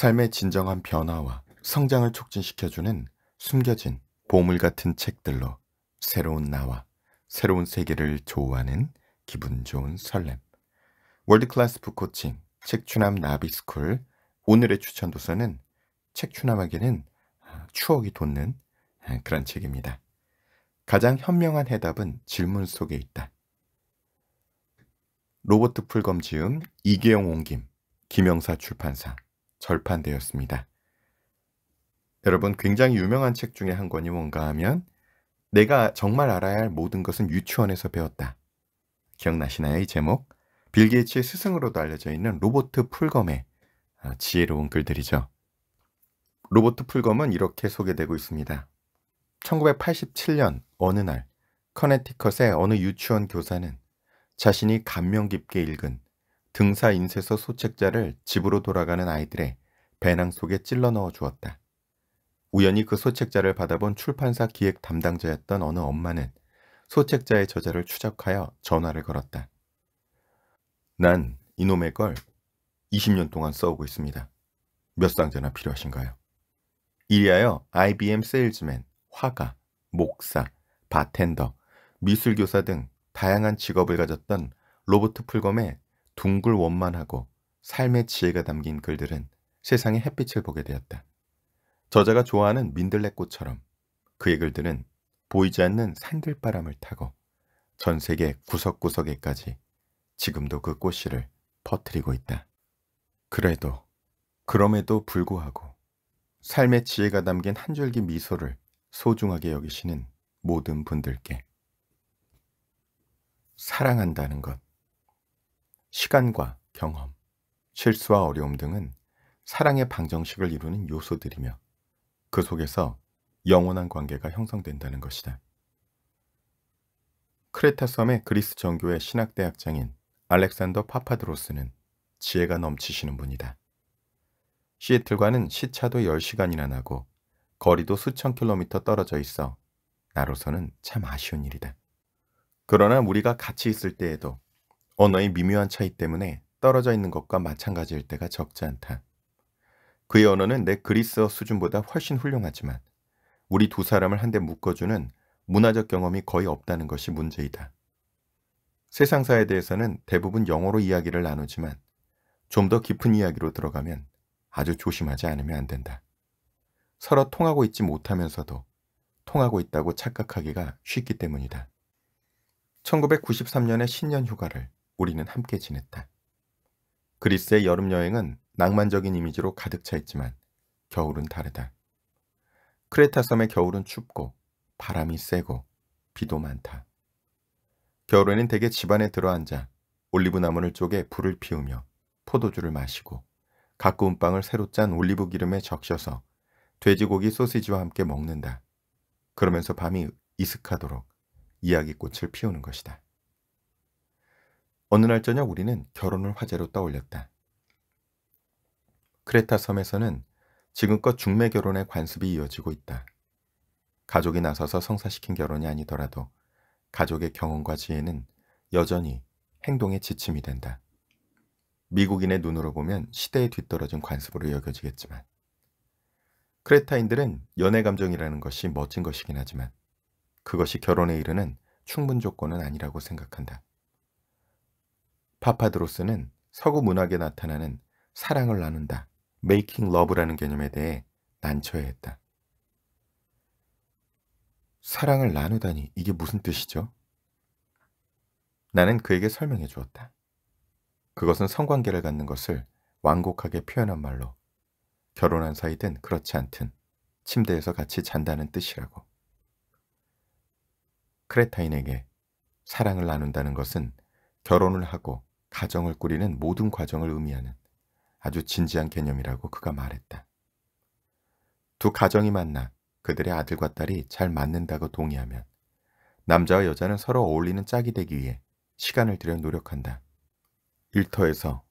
삶의 진정한 변화와 성장을 촉진시켜주는 숨겨진 보물 같은 책들로 새로운 나와 새로운 세계를 조우하는 기분 좋은 설렘. 월드클래스 북코칭, 책추남 나비스쿨, 오늘의 추천 도서는 책추남에게는 아, 추억이 돋는 아, 그런 책입니다. 가장 현명한 해답은 질문 속에 있다. 로버트 풀검지음, 이계영 옹김, 김영사 출판사 절판되었습니다. 여러분 굉장히 유명한 책 중에 한 권이 뭔가 하면 내가 정말 알아야 할 모든 것은 유치원에서 배웠다. 기억나시나요? 이 제목? 빌 게이츠의 스승으로도 알려져 있는 로버트 풀검의 아, 지혜로운 글들이죠. 로버트 풀검은 이렇게 소개되고 있습니다. 1987년 어느 날 커네티컷의 어느 유치원 교사는 자신이 감명 깊게 읽은 등사 인쇄소 소책자를 집으로 돌아가는 아이들의 배낭 속에 찔러 넣어 주었다. 우연히 그 소책자를 받아본 출판사 기획 담당자였던 어느 엄마는 소책자의 저자를 추적하여 전화를 걸었다. 난 이놈의 걸 20년 동안 써오고 있습니다. 몇 상자나 필요하신가요? 이리하여 IBM 세일즈맨, 화가, 목사, 바텐더, 미술교사 등 다양한 직업을 가졌던 로버트 풀검의 둥글 원만하고 삶의 지혜가 담긴 글들은 세상의 햇빛을 보게 되었다. 저자가 좋아하는 민들레꽃처럼 그의 글들은 보이지 않는 산들바람을 타고 전 세계 구석구석에까지 지금도 그 꽃씨를 퍼뜨리고 있다. 그래도 그럼에도 불구하고 삶의 지혜가 담긴 한 줄기 미소를 소중하게 여기시는 모든 분들께 사랑한다는 것 시간과 경험, 실수와 어려움 등은 사랑의 방정식을 이루는 요소들이며 그 속에서 영원한 관계가 형성된다는 것이다. 크레타 섬의 그리스 정교의 신학대학장인 알렉산더 파파드로스는 지혜가 넘치시는 분이다. 시애틀과는 시차도 10시간이나 나고 거리도 수천 킬로미터 떨어져 있어 나로서는 참 아쉬운 일이다. 그러나 우리가 같이 있을 때에도 언어의 미묘한 차이 때문에 떨어져 있는 것과 마찬가지일 때가 적지 않다. 그의 언어는 내 그리스어 수준보다 훨씬 훌륭하지만 우리 두 사람을 한데 묶어주는 문화적 경험이 거의 없다는 것이 문제이다. 세상사에 대해서는 대부분 영어로 이야기를 나누지만 좀 더 깊은 이야기로 들어가면 아주 조심하지 않으면 안 된다. 서로 통하고 있지 못하면서도 통하고 있다고 착각하기가 쉽기 때문이다. 1 9 9 3년의 신년 휴가를 우리는 함께 지냈다. 그리스의 여름 여행은 낭만적인 이미지로 가득 차 있지만 겨울은 다르다. 크레타 섬의 겨울은 춥고 바람이 세고 비도 많다. 겨울에는 대개 집안에 들어앉아 올리브 나무를 쪼개 불을 피우며 포도주를 마시고 가꾸운 빵을 새로 짠 올리브 기름에 적셔서 돼지고기 소시지와 함께 먹는다. 그러면서 밤이 이슥하도록 이야기꽃을 피우는 것이다. 어느 날 저녁 우리는 결혼을 화제로 떠올렸다. 크레타 섬에서는 지금껏 중매 결혼의 관습이 이어지고 있다. 가족이 나서서 성사시킨 결혼이 아니더라도 가족의 경험과 지혜는 여전히 행동의 지침이 된다. 미국인의 눈으로 보면 시대에 뒤떨어진 관습으로 여겨지겠지만 크레타인들은 연애 감정이라는 것이 멋진 것이긴 하지만 그것이 결혼에 이르는 충분 조건은 아니라고 생각한다. 파파드로스는 서구 문학에 나타나는 사랑을 나눈다, 메이킹 러브라는 개념에 대해 난처해했다. 사랑을 나누다니 이게 무슨 뜻이죠? 나는 그에게 설명해 주었다. 그것은 성관계를 갖는 것을 완곡하게 표현한 말로 결혼한 사이든 그렇지 않든 침대에서 같이 잔다는 뜻이라고. 크레타인에게 사랑을 나눈다는 것은 결혼을 하고 가정을 꾸리는 모든 과정을 의미하는 아주 진지한 개념이라고 그가 말했다. 두 가정이 만나 그들의 아들과 딸이 잘 맞는다고 동의하면 남자와 여자는 서로 어울리는 짝이 되기 위해 시간을 들여 노력한다. 일터에서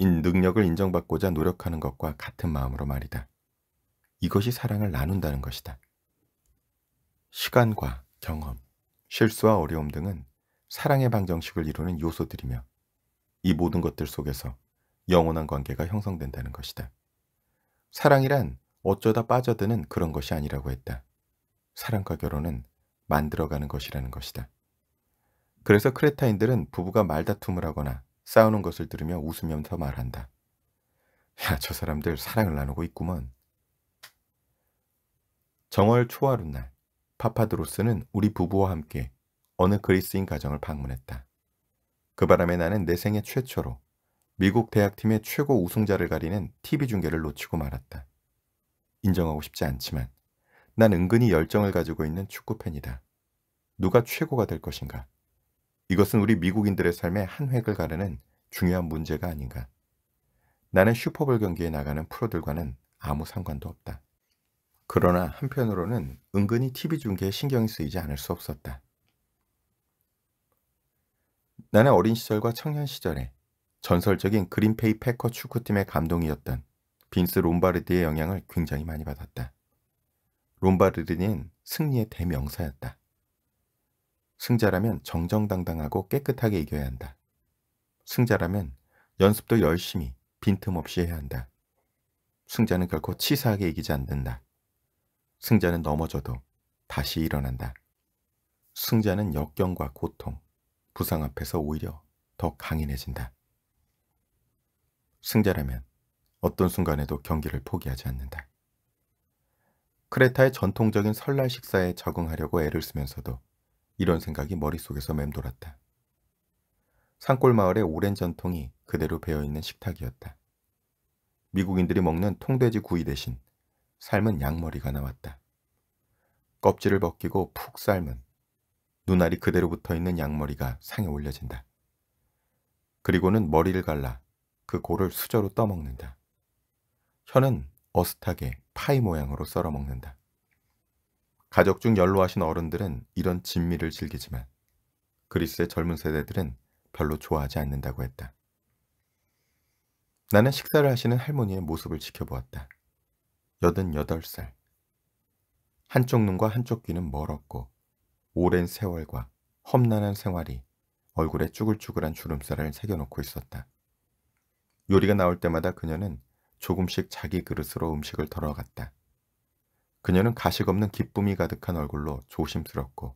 능력을 인정받고자 노력하는 것과 같은 마음으로 말이다. 이것이 사랑을 나눈다는 것이다. 시간과 경험, 실수와 어려움 등은 사랑의 방정식을 이루는 요소들이며 이 모든 것들 속에서 영원한 관계가 형성된다는 것이다. 사랑이란 어쩌다 빠져드는 그런 것이 아니라고 했다. 사랑과 결혼은 만들어가는 것이라는 것이다. 그래서 크레타인들은 부부가 말다툼을 하거나 싸우는 것을 들으며 웃으면서 말한다. 야, 저 사람들 사랑을 나누고 있구먼. 정월 초하룻날 파파드로스는 우리 부부와 함께 어느 그리스인 가정을 방문했다. 그 바람에 나는 내 생애 최초로 미국 대학팀의 최고 우승자를 가리는 TV 중계를 놓치고 말았다. 인정하고 싶지 않지만 난 은근히 열정을 가지고 있는 축구팬이다. 누가 최고가 될 것인가? 이것은 우리 미국인들의 삶의 한 획을 가르는 중요한 문제가 아닌가. 나는 슈퍼볼 경기에 나가는 프로들과는 아무 상관도 없다. 그러나 한편으로는 은근히 TV 중계에 신경이 쓰이지 않을 수 없었다. 나는 어린 시절과 청년 시절에 전설적인 그린페이 패커 축구팀의 감동이었던 빈스 롬바르디의 영향을 굉장히 많이 받았다. 롬바르디는 승리의 대명사였다. 승자라면 정정당당하고 깨끗하게 이겨야 한다. 승자라면 연습도 열심히 빈틈없이 해야 한다. 승자는 결코 치사하게 이기지 않는다. 승자는 넘어져도 다시 일어난다. 승자는 역경과 고통, 부상 앞에서 오히려 더 강인해진다. 승자라면 어떤 순간에도 경기를 포기하지 않는다. 크레타의 전통적인 설날 식사에 적응하려고 애를 쓰면서도 이런 생각이 머릿속에서 맴돌았다. 산골 마을의 오랜 전통이 그대로 배어있는 식탁이었다. 미국인들이 먹는 통돼지 구이 대신 삶은 양머리가 나왔다. 껍질을 벗기고 푹 삶은 눈알이 그대로 붙어있는 양머리가 상에 올려진다. 그리고는 머리를 갈라 그 골을 수저로 떠먹는다. 혀는 어슷하게 파이 모양으로 썰어먹는다. 가족 중 연로하신 어른들은 이런 진미를 즐기지만 그리스의 젊은 세대들은 별로 좋아하지 않는다고 했다. 나는 식사를 하시는 할머니의 모습을 지켜보았다. 88살. 한쪽 눈과 한쪽 귀는 멀었고 오랜 세월과 험난한 생활이 얼굴에 쭈글쭈글한 주름살을 새겨놓고 있었다. 요리가 나올 때마다 그녀는 조금씩 자기 그릇으로 음식을 덜어갔다. 그녀는 가식 없는 기쁨이 가득한 얼굴로 조심스럽고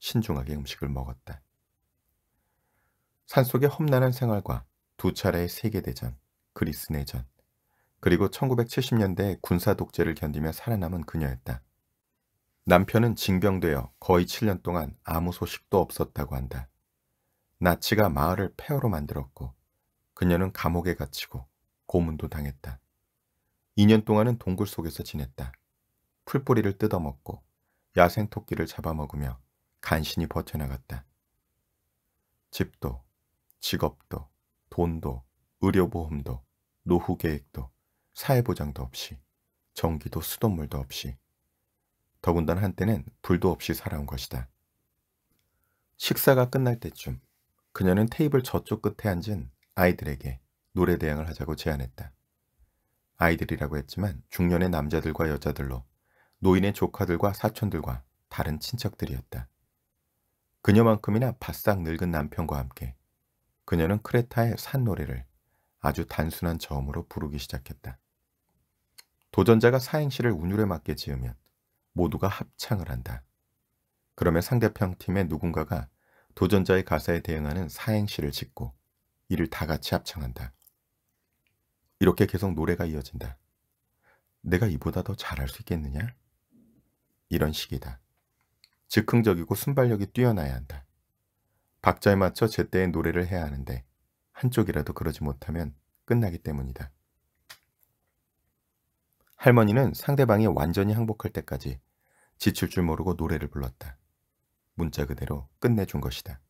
신중하게 음식을 먹었다. 산속의 험난한 생활과 두 차례의 세계대전, 그리스 내전, 그리고 1970년대 군사 독재를 견디며 살아남은 그녀였다. 남편은 징병되어 거의 7년 동안 아무 소식도 없었다고 한다. 나치가 마을을 폐허로 만들었고 그녀는 감옥에 갇히고 고문도 당했다. 2년 동안은 동굴 속에서 지냈다. 풀뿌리를 뜯어먹고 야생 토끼를 잡아먹으며 간신히 버텨나갔다. 집도, 직업도, 돈도, 의료보험도, 노후계획도, 사회보장도 없이, 전기도 수돗물도 없이 더군다나 한때는 불도 없이 살아온 것이다. 식사가 끝날 때쯤 그녀는 테이블 저쪽 끝에 앉은 아이들에게 노래 대항을 하자고 제안했다. 아이들이라고 했지만 중년의 남자들과 여자들로 노인의 조카들과 사촌들과 다른 친척들이었다. 그녀만큼이나 바싹 늙은 남편과 함께 그녀는 크레타의 산 노래를 아주 단순한 저음으로 부르기 시작했다. 도전자가 사행시를 운율에 맞게 지으면 모두가 합창을 한다. 그러면 상대편 팀의 누군가가 도전자의 가사에 대응하는 사행시를 짓고 이를 다 같이 합창한다. 이렇게 계속 노래가 이어진다. 내가 이보다 더 잘할 수 있겠느냐? 이런 식이다. 즉흥적이고 순발력이 뛰어나야 한다. 박자에 맞춰 제때의 노래를 해야 하는데 한쪽이라도 그러지 못하면 끝나기 때문이다. 할머니는 상대방이 완전히 항복할 때까지 지칠 줄 모르고 노래를 불렀다. 문자 그대로 끝내준 것이다.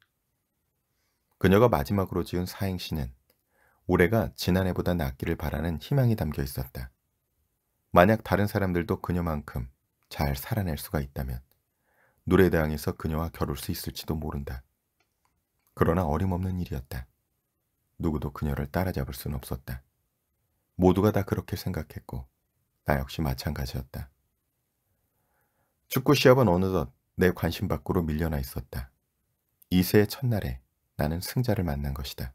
그녀가 마지막으로 지은 사행시는 올해가 지난해보다 낫기를 바라는 희망이 담겨 있었다. 만약 다른 사람들도 그녀만큼 잘 살아낼 수가 있다면 노래대항에서 그녀와 겨룰 수 있을지도 모른다. 그러나 어림없는 일이었다. 누구도 그녀를 따라잡을 수는 없었다. 모두가 다 그렇게 생각했고 나 역시 마찬가지였다. 축구 시합은 어느덧 내 관심 밖으로 밀려나 있었다. 2세의 첫날에 나는 승자를 만난 것이다.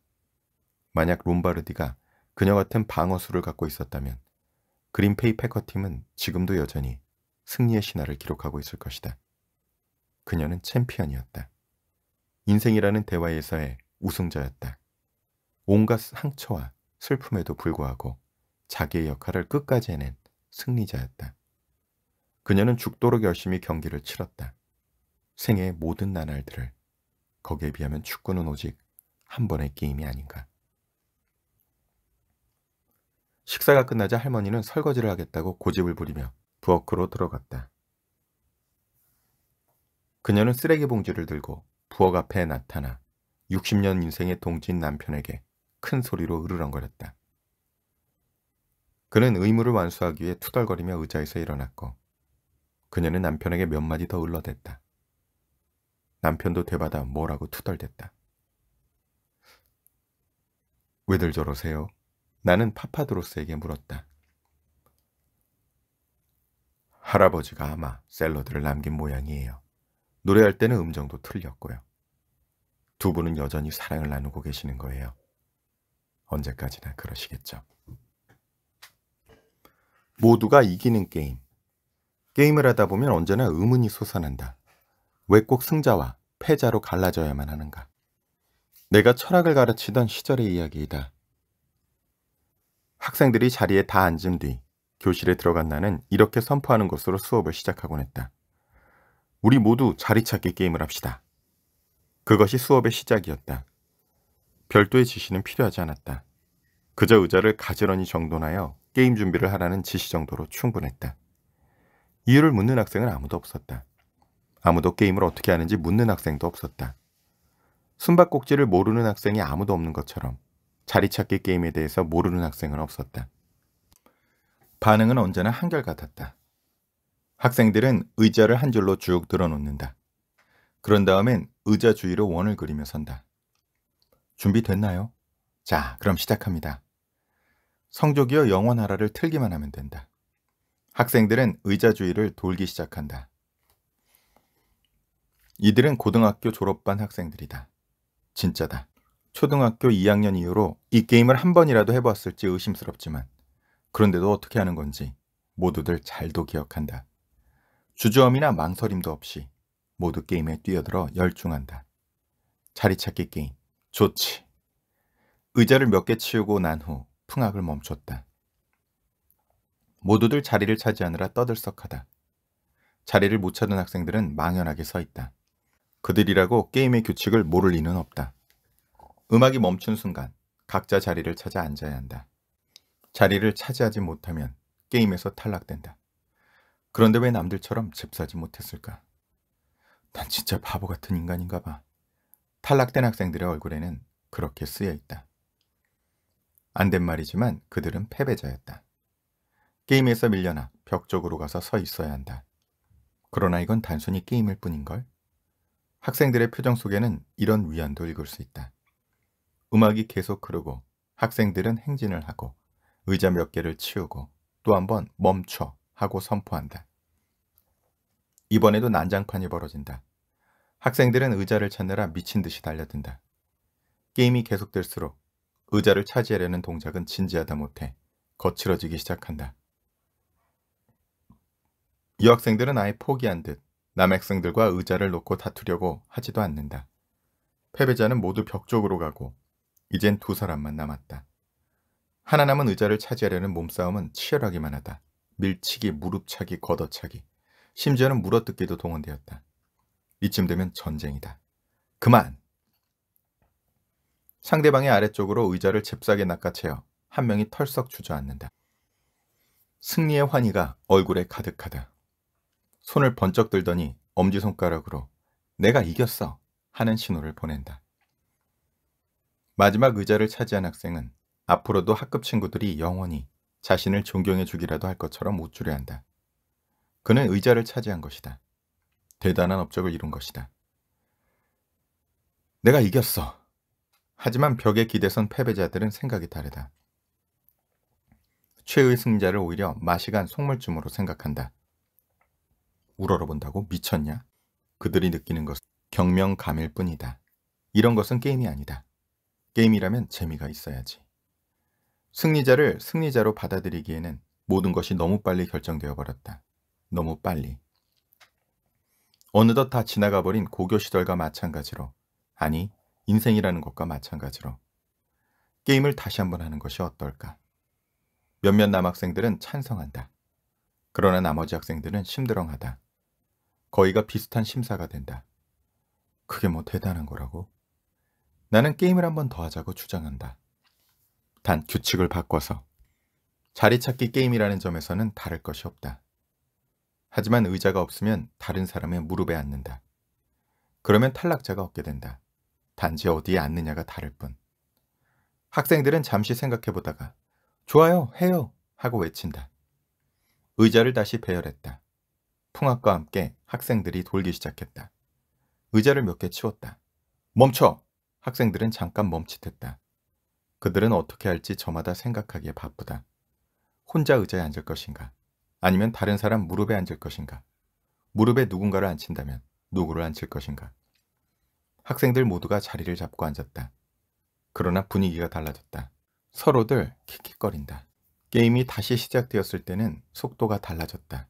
만약 롬바르디가 그녀 같은 방어수를 갖고 있었다면 그린페이 패커팀은 지금도 여전히 승리의 신화를 기록하고 있을 것이다. 그녀는 챔피언이었다. 인생이라는 대화에서의 우승자였다. 온갖 상처와 슬픔에도 불구하고 자기의 역할을 끝까지 해낸 승리자였다. 그녀는 죽도록 열심히 경기를 치렀다. 생애의 모든 나날들을 거기에 비하면 축구는 오직 한 번의 게임이 아닌가. 식사가 끝나자 할머니는 설거지를 하겠다고 고집을 부리며 부엌으로 들어갔다. 그녀는 쓰레기 봉지를 들고 부엌 앞에 나타나 60년 인생의 동진 남편에게 큰 소리로 으르렁거렸다. 그는 의무를 완수하기 위해 투덜거리며 의자에서 일어났고 그녀는 남편에게 몇 마디 더 을러댔다. 남편도 되받아 뭐라고 투덜댔다. 왜들 저러세요? 나는 파파드로스에게 물었다. 할아버지가 아마 샐러드를 남긴 모양이에요. 노래할 때는 음정도 틀렸고요. 두 분은 여전히 사랑을 나누고 계시는 거예요. 언제까지나 그러시겠죠. 모두가 이기는 게임. 게임을 하다 보면 언제나 의문이 솟아난다. 왜 꼭 승자와 패자로 갈라져야만 하는가? 내가 철학을 가르치던 시절의 이야기이다. 학생들이 자리에 다 앉은 뒤 교실에 들어간 나는 이렇게 선포하는 것으로 수업을 시작하곤 했다. 우리 모두 자리 찾기 게임을 합시다. 그것이 수업의 시작이었다. 별도의 지시는 필요하지 않았다. 그저 의자를 가지런히 정돈하여 게임 준비를 하라는 지시 정도로 충분했다. 이유를 묻는 학생은 아무도 없었다. 아무도 게임을 어떻게 하는지 묻는 학생도 없었다. 숨바꼭질을 모르는 학생이 아무도 없는 것처럼 자리찾기 게임에 대해서 모르는 학생은 없었다. 반응은 언제나 한결같았다. 학생들은 의자를 한 줄로 쭉 들어놓는다. 그런 다음엔 의자 주위로 원을 그리며 선다. 준비됐나요? 자, 그럼 시작합니다. 성조기어 영원하라를 틀기만 하면 된다. 학생들은 의자주의를 돌기 시작한다. 이들은 고등학교 졸업반 학생들이다. 진짜다. 초등학교 2학년 이후로 이 게임을 한 번이라도 해보았을지 의심스럽지만 그런데도 어떻게 하는 건지 모두들 잘도 기억한다. 주저음이나 망설임도 없이 모두 게임에 뛰어들어 열중한다. 자리찾기 게임. 좋지. 의자를 몇 개 치우고 난 후 풍악을 멈췄다. 모두들 자리를 차지하느라 떠들썩하다. 자리를 못 찾은 학생들은 망연하게 서 있다. 그들이라고 게임의 규칙을 모를 리는 없다. 음악이 멈춘 순간 각자 자리를 찾아 앉아야 한다. 자리를 차지하지 못하면 게임에서 탈락된다. 그런데 왜 남들처럼 잽싸지 못했을까? 난 진짜 바보 같은 인간인가 봐. 탈락된 학생들의 얼굴에는 그렇게 쓰여 있다. 안 된 말이지만 그들은 패배자였다. 게임에서 밀려나 벽 쪽으로 가서 서 있어야 한다. 그러나 이건 단순히 게임일 뿐인걸? 학생들의 표정 속에는 이런 위안도 읽을 수 있다. 음악이 계속 흐르고 학생들은 행진을 하고 의자 몇 개를 치우고 또 한 번 멈춰 하고 선포한다. 이번에도 난장판이 벌어진다. 학생들은 의자를 찾느라 미친 듯이 달려든다. 게임이 계속될수록 의자를 차지하려는 동작은 진지하다 못해 거칠어지기 시작한다. 여학생들은 아예 포기한 듯 남학생들과 의자를 놓고 다투려고 하지도 않는다. 패배자는 모두 벽 쪽으로 가고 이젠 두 사람만 남았다. 하나 남은 의자를 차지하려는 몸싸움은 치열하기만 하다. 밀치기, 무릎차기, 걷어차기, 심지어는 물어뜯기도 동원되었다. 이쯤 되면 전쟁이다. 그만! 상대방의 아래쪽으로 의자를 잽싸게 낚아채어 한 명이 털썩 주저앉는다. 승리의 환희가 얼굴에 가득하다. 손을 번쩍 들더니 엄지손가락으로 내가 이겼어 하는 신호를 보낸다. 마지막 의자를 차지한 학생은 앞으로도 학급 친구들이 영원히 자신을 존경해 주기라도 할 것처럼 웃주려 한다. 그는 의자를 차지한 것이다. 대단한 업적을 이룬 것이다. 내가 이겼어. 하지만 벽에 기대선 패배자들은 생각이 다르다. 최의 승자를 오히려 마시간 속물쯤으로 생각한다. 우러러본다고 미쳤냐? 그들이 느끼는 것은 경명감일 뿐이다. 이런 것은 게임이 아니다. 게임이라면 재미가 있어야지. 승리자를 승리자로 받아들이기에는 모든 것이 너무 빨리 결정되어 버렸다. 너무 빨리. 어느덧 다 지나가버린 고교 시절과 마찬가지로 아니 인생이라는 것과 마찬가지로 게임을 다시 한번 하는 것이 어떨까. 몇몇 남학생들은 찬성한다. 그러나 나머지 학생들은 심드렁하다. 거의가 비슷한 심사가 된다. 그게 뭐 대단한 거라고? 나는 게임을 한 번 더 하자고 주장한다. 단 규칙을 바꿔서. 자리 찾기 게임이라는 점에서는 다를 것이 없다. 하지만 의자가 없으면 다른 사람의 무릎에 앉는다. 그러면 탈락자가 없게 된다. 단지 어디에 앉느냐가 다를 뿐. 학생들은 잠시 생각해 보다가 좋아요, 해요 하고 외친다. 의자를 다시 배열했다. 풍악과 함께 학생들이 돌기 시작했다. 의자를 몇 개 치웠다. 멈춰! 학생들은 잠깐 멈칫했다. 그들은 어떻게 할지 저마다 생각하기에 바쁘다. 혼자 의자에 앉을 것인가? 아니면 다른 사람 무릎에 앉을 것인가? 무릎에 누군가를 앉힌다면 누구를 앉힐 것인가? 학생들 모두가 자리를 잡고 앉았다. 그러나 분위기가 달라졌다. 서로들 킥킥거린다. 게임이 다시 시작되었을 때는 속도가 달라졌다.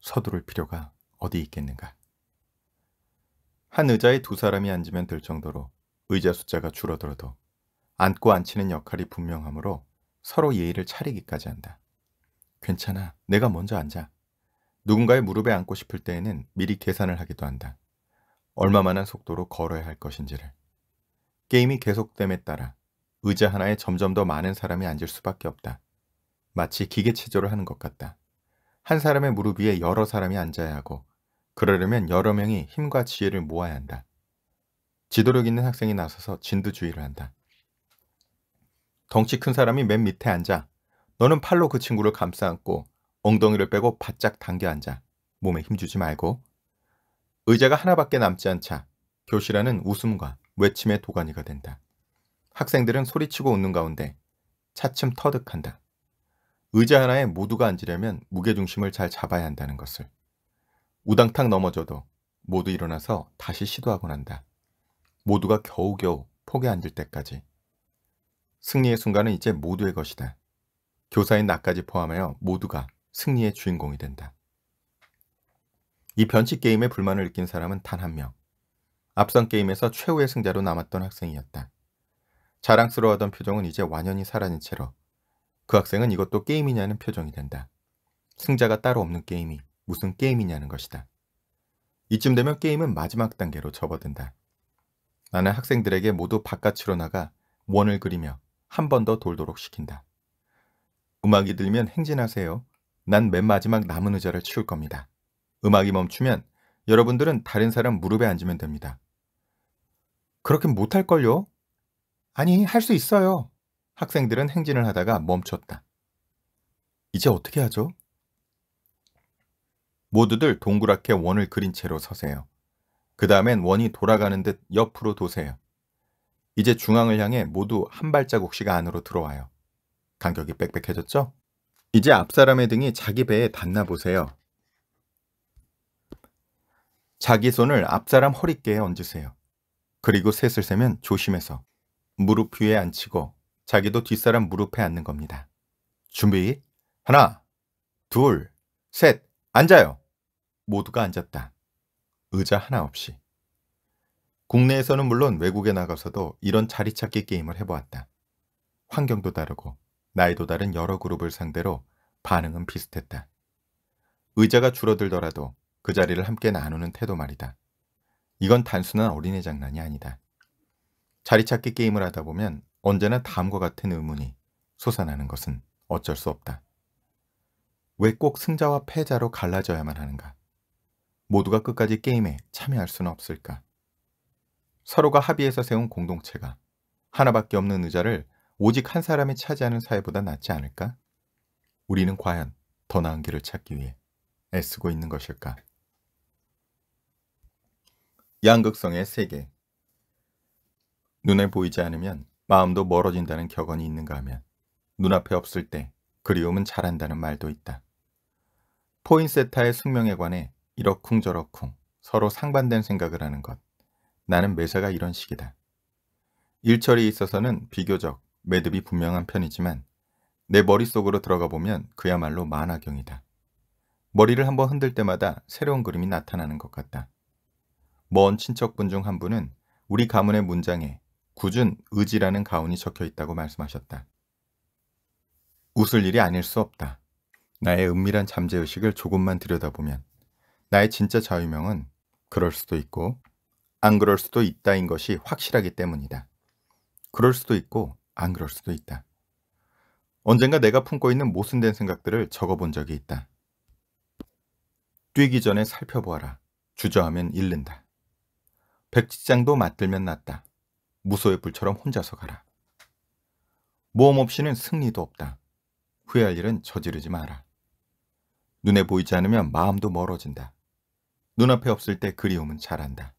서두를 필요가 어디 있겠는가. 한 의자에 두 사람이 앉으면 될 정도로 의자 숫자가 줄어들어도 앉고 앉히는 역할이 분명하므로 서로 예의를 차리기까지 한다. 괜찮아. 내가 먼저 앉아. 누군가의 무릎에 앉고 싶을 때에는 미리 계산을 하기도 한다. 얼마만한 속도로 걸어야 할 것인지를. 게임이 계속됨에 따라 의자 하나에 점점 더 많은 사람이 앉을 수밖에 없다. 마치 기계체조를 하는 것 같다. 한 사람의 무릎 위에 여러 사람이 앉아야 하고 그러려면 여러 명이 힘과 지혜를 모아야 한다. 지도력 있는 학생이 나서서 진두주의를 한다. 덩치 큰 사람이 맨 밑에 앉아 너는 팔로 그 친구를 감싸 안고 엉덩이를 빼고 바짝 당겨 앉아 몸에 힘주지 말고 의자가 하나밖에 남지 않자 교실 안은 웃음과 외침의 도가니가 된다. 학생들은 소리치고 웃는 가운데 차츰 터득한다. 의자 하나에 모두가 앉으려면 무게중심을 잘 잡아야 한다는 것을. 우당탕 넘어져도 모두 일어나서 다시 시도하곤 한다. 모두가 겨우겨우 폭에 앉을 때까지. 승리의 순간은 이제 모두의 것이다. 교사인 나까지 포함하여 모두가 승리의 주인공이 된다. 이 변칙 게임에 불만을 느낀 사람은 단 한 명. 앞선 게임에서 최후의 승자로 남았던 학생이었다. 자랑스러워하던 표정은 이제 완연히 사라진 채로 그 학생은 이것도 게임이냐는 표정이 된다. 승자가 따로 없는 게임이 무슨 게임이냐는 것이다. 이쯤 되면 게임은 마지막 단계로 접어든다. 나는 학생들에게 모두 바깥으로 나가 원을 그리며 한 번 더 돌도록 시킨다. 음악이 들면 행진하세요. 난 맨 마지막 남은 의자를 치울 겁니다. 음악이 멈추면 여러분들은 다른 사람 무릎에 앉으면 됩니다. 그렇게 못할걸요? 아니, 할 수 있어요. 학생들은 행진을 하다가 멈췄다. 이제 어떻게 하죠? 모두들 동그랗게 원을 그린 채로 서세요. 그 다음엔 원이 돌아가는 듯 옆으로 도세요. 이제 중앙을 향해 모두 한 발자국씩 안으로 들어와요. 간격이 빽빽해졌죠? 이제 앞사람의 등이 자기 배에 닿나 보세요. 자기 손을 앞사람 허리께에 얹으세요. 그리고 셋을 세면 조심해서 무릎 위에 앉히고 자기도 뒷사람 무릎에 앉는 겁니다. 준비. 하나, 둘, 셋, 앉아요. 모두가 앉았다. 의자 하나 없이. 국내에서는 물론 외국에 나가서도 이런 자리 찾기 게임을 해보았다. 환경도 다르고 나이도 다른 여러 그룹을 상대로 반응은 비슷했다. 의자가 줄어들더라도 그 자리를 함께 나누는 태도 말이다. 이건 단순한 어린애 장난이 아니다. 자리 찾기 게임을 하다 보면 언제나 다음과 같은 의문이 솟아나는 것은 어쩔 수 없다. 왜 꼭 승자와 패자로 갈라져야만 하는가? 모두가 끝까지 게임에 참여할 수는 없을까? 서로가 합의해서 세운 공동체가 하나밖에 없는 의자를 오직 한 사람이 차지하는 사회보다 낫지 않을까? 우리는 과연 더 나은 길을 찾기 위해 애쓰고 있는 것일까? 양극성의 세계 눈에 보이지 않으면 마음도 멀어진다는 격언이 있는가 하면 눈앞에 없을 때 그리움은 잘한다는 말도 있다. 포인세타의 숙명에 관해 이러쿵저러쿵 서로 상반된 생각을 하는 것. 나는 매사가 이런 식이다. 일처리에 있어서는 비교적 매듭이 분명한 편이지만 내 머릿속으로 들어가 보면 그야말로 만화경이다. 머리를 한번 흔들 때마다 새로운 그림이 나타나는 것 같다. 먼 친척분 중 한 분은 우리 가문의 문장에 굳은 의지라는 가운이 적혀 있다고 말씀하셨다. 웃을 일이 아닐 수 없다. 나의 은밀한 잠재의식을 조금만 들여다보면 나의 진짜 자유명은 그럴 수도 있고 안 그럴 수도 있다인 것이 확실하기 때문이다. 그럴 수도 있고 안 그럴 수도 있다. 언젠가 내가 품고 있는 모순된 생각들을 적어본 적이 있다. 뛰기 전에 살펴보아라. 주저하면 잃는다. 백지장도 맞들면 낫다. 무소의 불처럼 혼자서 가라. 모험 없이는 승리도 없다. 후회할 일은 저지르지 마라. 눈에 보이지 않으면 마음도 멀어진다. 눈앞에 없을 때 그리움은 잘한다.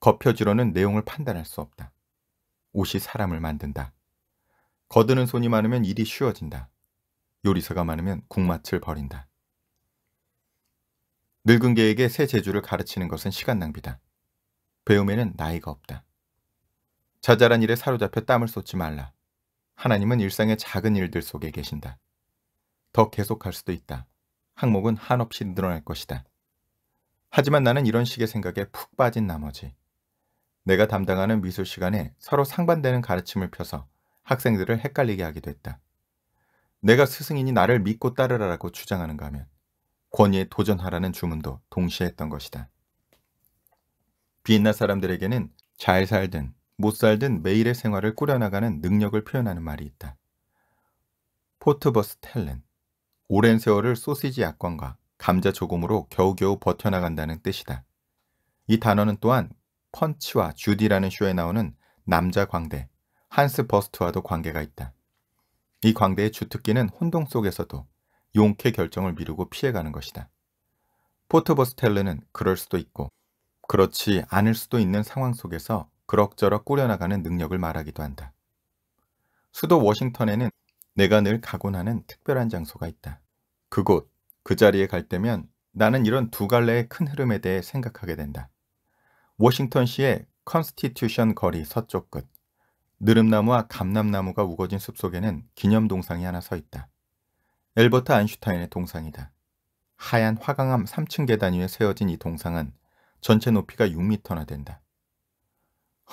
겉표지로는 내용을 판단할 수 없다. 옷이 사람을 만든다. 거드는 손이 많으면 일이 쉬워진다. 요리사가 많으면 국맛을 버린다. 늙은 개에게 새 재주를 가르치는 것은 시간 낭비다. 배움에는 나이가 없다. 자잘한 일에 사로잡혀 땀을 쏟지 말라. 하나님은 일상의 작은 일들 속에 계신다. 더 계속할 수도 있다. 항목은 한없이 늘어날 것이다. 하지만 나는 이런 식의 생각에 푹 빠진 나머지 내가 담당하는 미술 시간에 서로 상반되는 가르침을 펴서 학생들을 헷갈리게 하기도 했다. 내가 스승이니 나를 믿고 따르라라고 주장하는가 하면 권위에 도전하라는 주문도 동시에 했던 것이다. 비엔나 사람들에게는 잘 살든 못 살든 매일의 생활을 꾸려나가는 능력을 표현하는 말이 있다. 포트버스 텔렌. 오랜 세월을 소시지 약관과 감자 조금으로 겨우겨우 버텨나간다는 뜻이다. 이 단어는 또한 펀치와 주디라는 쇼에 나오는 남자 광대, 한스 버스트와도 관계가 있다. 이 광대의 주특기는 혼동 속에서도 용케 결정을 미루고 피해가는 것이다. 포트버스 텔렌은 그럴 수도 있고 그렇지 않을 수도 있는 상황 속에서 그럭저럭 꾸려나가는 능력을 말하기도 한다. 수도 워싱턴에는 내가 늘 가곤 하는 특별한 장소가 있다. 그곳, 그 자리에 갈 때면 나는 이런 두 갈래의 큰 흐름에 대해 생각하게 된다. 워싱턴시의 컨스티튜션 거리 서쪽 끝, 느릅나무와 감람나무가 우거진 숲속에는 기념동상이 하나 서 있다. 엘버트 안슈타인의 동상이다. 하얀 화강암 3층 계단 위에 세워진 이 동상은 전체 높이가 6미터나 된다.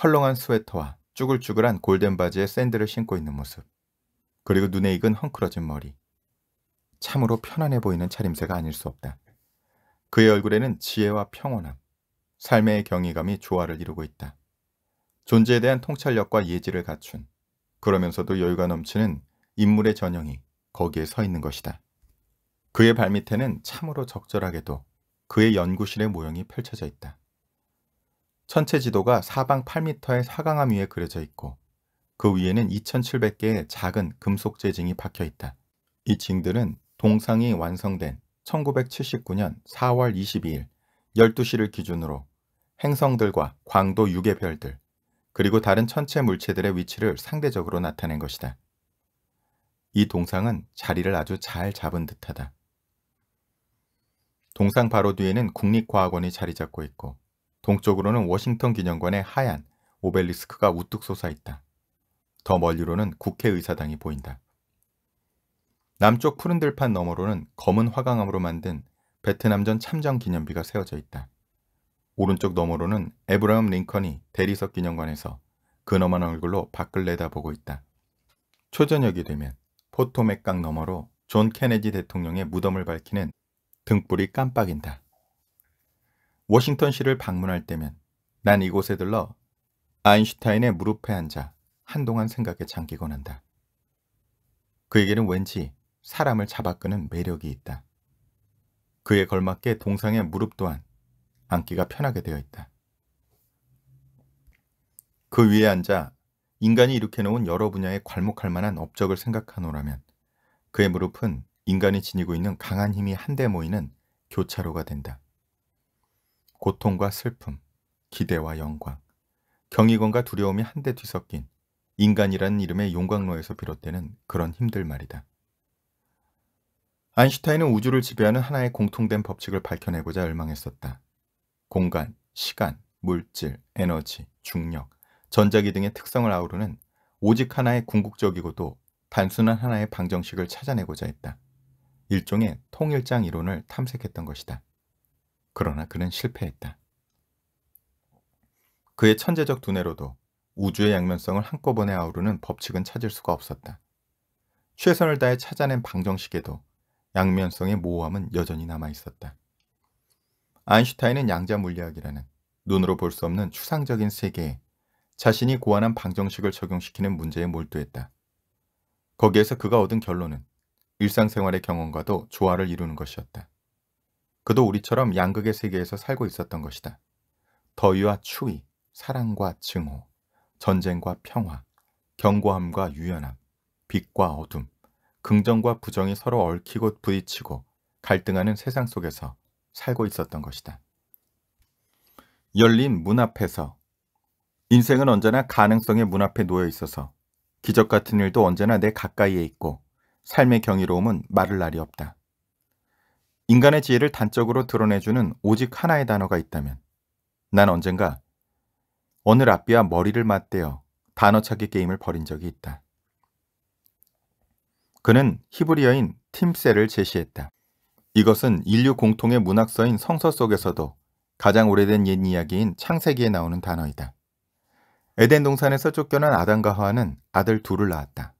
헐렁한 스웨터와 쭈글쭈글한 골덴 바지에 샌들을 신고 있는 모습. 그리고 눈에 익은 헝클어진 머리. 참으로 편안해 보이는 차림새가 아닐 수 없다. 그의 얼굴에는 지혜와 평온함, 삶의 경이감이 조화를 이루고 있다. 존재에 대한 통찰력과 예지를 갖춘, 그러면서도 여유가 넘치는 인물의 전형이 거기에 서 있는 것이다. 그의 발밑에는 참으로 적절하게도 그의 연구실의 모형이 펼쳐져 있다. 천체 지도가 사방 8m의 사강암 위에 그려져 있고 그 위에는 2,700개의 작은 금속 재징이 박혀 있다. 이 징들은 동상이 완성된 1979년 4월 22일 12시를 기준으로 행성들과 광도 6의 별들 그리고 다른 천체 물체들의 위치를 상대적으로 나타낸 것이다. 이 동상은 자리를 아주 잘 잡은 듯하다. 동상 바로 뒤에는 국립과학원이 자리 잡고 있고 동쪽으로는 워싱턴 기념관의 하얀 오벨리스크가 우뚝 솟아 있다. 더 멀리로는 국회의사당이 보인다. 남쪽 푸른 들판 너머로는 검은 화강암으로 만든 베트남전 참전 기념비가 세워져 있다. 오른쪽 너머로는 에브라임 링컨이 대리석 기념관에서 근엄한 얼굴로 밖을 내다보고 있다. 초저녁이 되면 포토맥 강 너머로 존 케네디 대통령의 무덤을 밝히는 등불이 깜빡인다. 워싱턴시를 방문할 때면 난 이곳에 들러 아인슈타인의 무릎에 앉아 한동안 생각에 잠기곤 한다. 그에게는 왠지 사람을 잡아끄는 매력이 있다. 그에 걸맞게 동상의 무릎 또한 앉기가 편하게 되어 있다. 그 위에 앉아 인간이 이렇게 놓은 여러 분야에 괄목할 만한 업적을 생각하노라면 그의 무릎은 인간이 지니고 있는 강한 힘이 한데 모이는 교차로가 된다. 고통과 슬픔, 기대와 영광, 경이건과 두려움이 한데 뒤섞인 인간이라는 이름의 용광로에서 비롯되는 그런 힘들 말이다. 아인슈타인은 우주를 지배하는 하나의 공통된 법칙을 밝혀내고자 열망했었다. 공간, 시간, 물질, 에너지, 중력, 전자기 등의 특성을 아우르는 오직 하나의 궁극적이고도 단순한 하나의 방정식을 찾아내고자 했다. 일종의 통일장 이론을 탐색했던 것이다. 그러나 그는 실패했다. 그의 천재적 두뇌로도 우주의 양면성을 한꺼번에 아우르는 법칙은 찾을 수가 없었다. 최선을 다해 찾아낸 방정식에도 양면성의 모호함은 여전히 남아있었다. 아인슈타인은 양자 물리학이라는 눈으로 볼 수 없는 추상적인 세계에 자신이 고안한 방정식을 적용시키는 문제에 몰두했다. 거기에서 그가 얻은 결론은 일상생활의 경험과도 조화를 이루는 것이었다. 그도 우리처럼 양극의 세계에서 살고 있었던 것이다. 더위와 추위, 사랑과 증오, 전쟁과 평화, 견고함과 유연함, 빛과 어둠, 긍정과 부정이 서로 얽히고 부딪히고 갈등하는 세상 속에서 살고 있었던 것이다. 열린 문 앞에서 인생은 언제나 가능성의 문 앞에 놓여 있어서 기적 같은 일도 언제나 내 가까이에 있고 삶의 경이로움은 말을 날이 없다. 인간의 지혜를 단적으로 드러내주는 오직 하나의 단어가 있다면 난 언젠가 어느 라비와 머리를 맞대어 단어차기 게임을 벌인 적이 있다. 그는 히브리어인 팀셀을 제시했다. 이것은 인류 공통의 문학서인 성서 속에서도 가장 오래된 옛 이야기인 창세기에 나오는 단어이다. 에덴 동산에서 쫓겨난 아담과 하와는 아들 둘을 낳았다.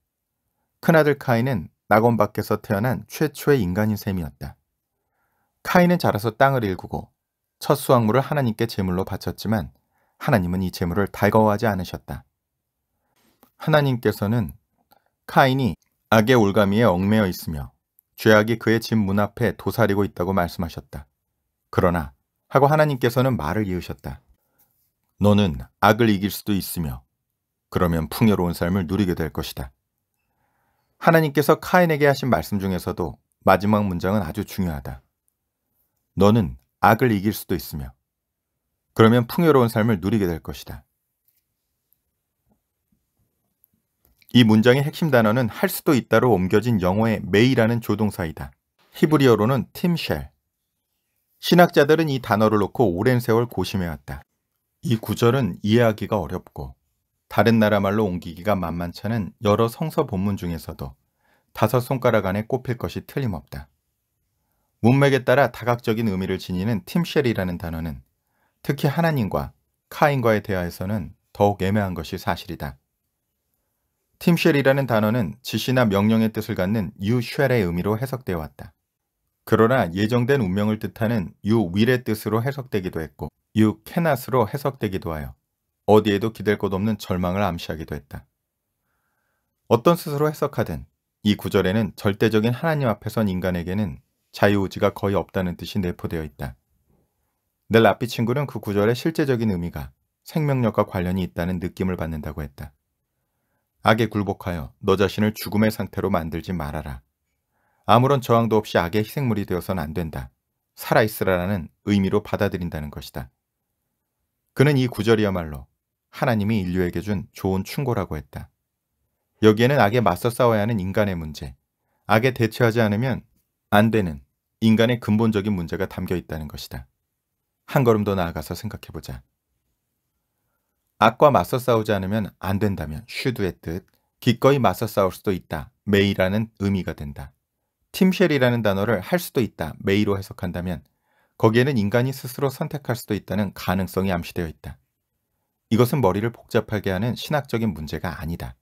큰아들 카인은 낙원 밖에서 태어난 최초의 인간인 셈이었다. 카인은 자라서 땅을 일구고 첫 수확물을 하나님께 제물로 바쳤지만 하나님은 이 제물을 달거워하지 않으셨다. 하나님께서는 카인이 악의 올가미에 얽매여 있으며 죄악이 그의 집 문 앞에 도사리고 있다고 말씀하셨다. 그러나 하고 하나님께서는 말을 이으셨다. 너는 악을 이길 수도 있으며 그러면 풍요로운 삶을 누리게 될 것이다. 하나님께서 카인에게 하신 말씀 중에서도 마지막 문장은 아주 중요하다. 너는 악을 이길 수도 있으며 그러면 풍요로운 삶을 누리게 될 것이다. 이 문장의 핵심 단어는 할 수도 있다로 옮겨진 영어의 메이라는 조동사이다. 히브리어로는 팀쉘. 신학자들은 이 단어를 놓고 오랜 세월 고심해왔다. 이 구절은 이해하기가 어렵고 다른 나라 말로 옮기기가 만만찮은 여러 성서 본문 중에서도 다섯 손가락 안에 꼽힐 것이 틀림없다. 문맥에 따라 다각적인 의미를 지니는 팀쉘이라는 단어는 특히 하나님과 카인과의 대화에서는 더욱 애매한 것이 사실이다. 팀쉘이라는 단어는 지시나 명령의 뜻을 갖는 유쉘의 의미로 해석되어 왔다. 그러나 예정된 운명을 뜻하는 유윌의 뜻으로 해석되기도 했고 유케낫으로 해석되기도 하여 어디에도 기댈 곳 없는 절망을 암시하기도 했다. 어떤 스스로 해석하든 이 구절에는 절대적인 하나님 앞에선 인간에게는 자유의지가 거의 없다는 뜻이 내포되어 있다. 넬 라피 친구는 그 구절의 실제적인 의미가 생명력과 관련이 있다는 느낌을 받는다고 했다. 악에 굴복하여 너 자신을 죽음의 상태로 만들지 말아라. 아무런 저항도 없이 악의 희생물이 되어서는안 된다. 살아있으라라는 의미로 받아들인다는 것이다. 그는 이 구절이야말로 하나님이 인류에게 준 좋은 충고라고 했다. 여기에는 악에 맞서 싸워야 하는 인간의 문제, 악에 대처하지 않으면 안 되는 인간의 근본적인 문제가 담겨 있다는 것이다. 한 걸음 더 나아가서 생각해보자. 악과 맞서 싸우지 않으면 안 된다면 슈드의 뜻 기꺼이 맞서 싸울 수도 있다. 메이라는 의미가 된다. 팀쉘이라는 단어를 할 수도 있다. 메이로 해석한다면 거기에는 인간이 스스로 선택할 수도 있다는 가능성이 암시되어 있다. 이것은 머리를 복잡하게 하는 신학적인 문제가 아니다.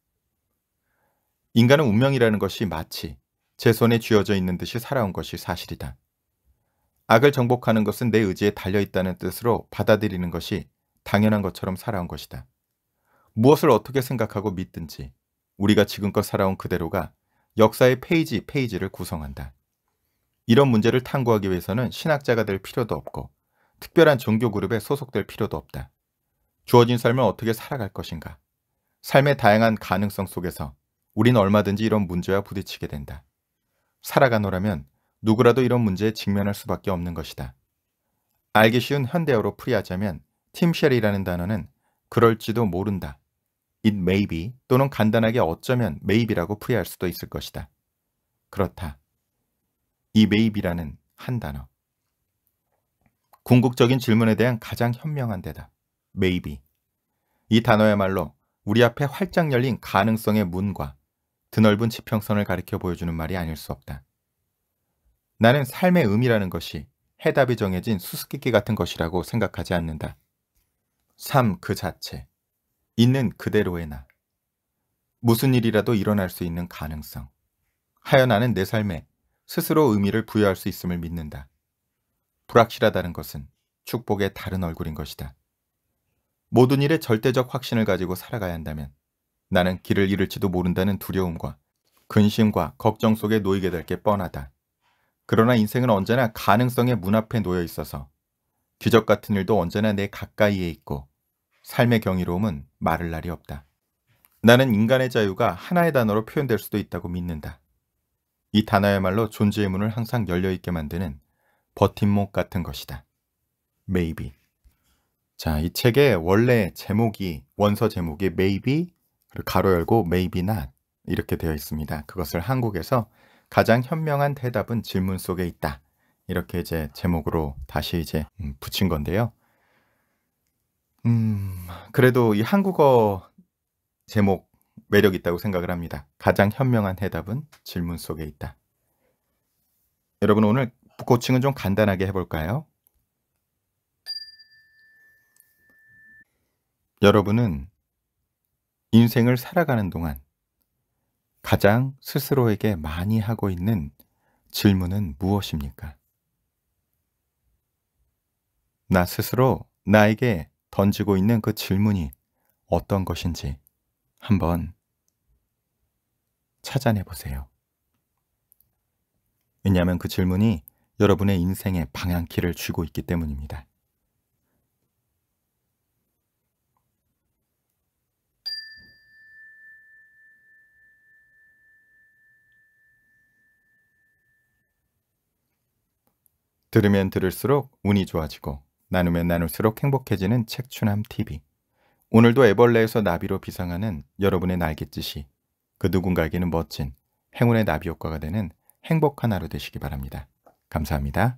인간은 운명이라는 것이 마치 제 손에 쥐어져 있는 듯이 살아온 것이 사실이다. 악을 정복하는 것은 내 의지에 달려있다는 뜻으로 받아들이는 것이 당연한 것처럼 살아온 것이다. 무엇을 어떻게 생각하고 믿든지 우리가 지금껏 살아온 그대로가 역사의 페이지 페이지를 구성한다. 이런 문제를 탐구하기 위해서는 신학자가 될 필요도 없고 특별한 종교 그룹에 소속될 필요도 없다. 주어진 삶을 어떻게 살아갈 것인가? 삶의 다양한 가능성 속에서 우린 얼마든지 이런 문제와 부딪히게 된다. 살아가노라면 누구라도 이런 문제에 직면할 수밖에 없는 것이다. 알기 쉬운 현대어로 풀이하자면 팀쉘이라는 단어는 그럴지도 모른다, it may be 또는 간단하게 어쩌면 maybe라고 풀이할 수도 있을 것이다. 그렇다. 이 maybe라는 한 단어. 궁극적인 질문에 대한 가장 현명한 대답, maybe. 이 단어야말로 우리 앞에 활짝 열린 가능성의 문과 드넓은 그 지평선을 가리켜 보여주는 말이 아닐 수 없다. 나는 삶의 의미라는 것이 해답이 정해진 수수께끼 같은 것이라고 생각하지 않는다. 삶 그 자체, 있는 그대로의 나, 무슨 일이라도 일어날 수 있는 가능성, 하여 나는 내 삶에 스스로 의미를 부여할 수 있음을 믿는다. 불확실하다는 것은 축복의 다른 얼굴인 것이다. 모든 일에 절대적 확신을 가지고 살아가야 한다면 나는 길을 잃을지도 모른다는 두려움과 근심과 걱정 속에 놓이게 될 게 뻔하다. 그러나 인생은 언제나 가능성의 문 앞에 놓여 있어서 기적 같은 일도 언제나 내 가까이에 있고 삶의 경이로움은 말을 날이 없다. 나는 인간의 자유가 하나의 단어로 표현될 수도 있다고 믿는다. 이 단어야말로 존재의 문을 항상 열려있게 만드는 버팀목 같은 것이다. Maybe. 자, 이 책의 원래 제목이, 원서 제목이 Maybe 가로 열고 maybe not 이렇게 되어 있습니다. 그것을 한국에서 가장 현명한 대답은 질문 속에 있다. 이렇게 이제 제목으로 다시 이제 음, 붙인 건데요. 음, 그래도 이 한국어 제목 매력 있다고 생각을 합니다. 가장 현명한 해답은 질문 속에 있다. 여러분 오늘 코칭은 좀 간단하게 해볼까요? 여러분은 인생을 살아가는 동안 가장 스스로에게 많이 하고 있는 질문은 무엇입니까? 나 스스로 나에게 던지고 있는 그 질문이 어떤 것인지 한번 찾아내 보세요. 왜냐하면 그 질문이 여러분의 인생의 방향키를 쥐고 있기 때문입니다. 들으면 들을수록 운이 좋아지고 나누면 나눌수록 행복해지는 책추남 TV. 오늘도 애벌레에서 나비로 비상하는 여러분의 날갯짓이 그 누군가에게는 멋진 행운의 나비 효과가 되는 행복한 하루 되시기 바랍니다. 감사합니다.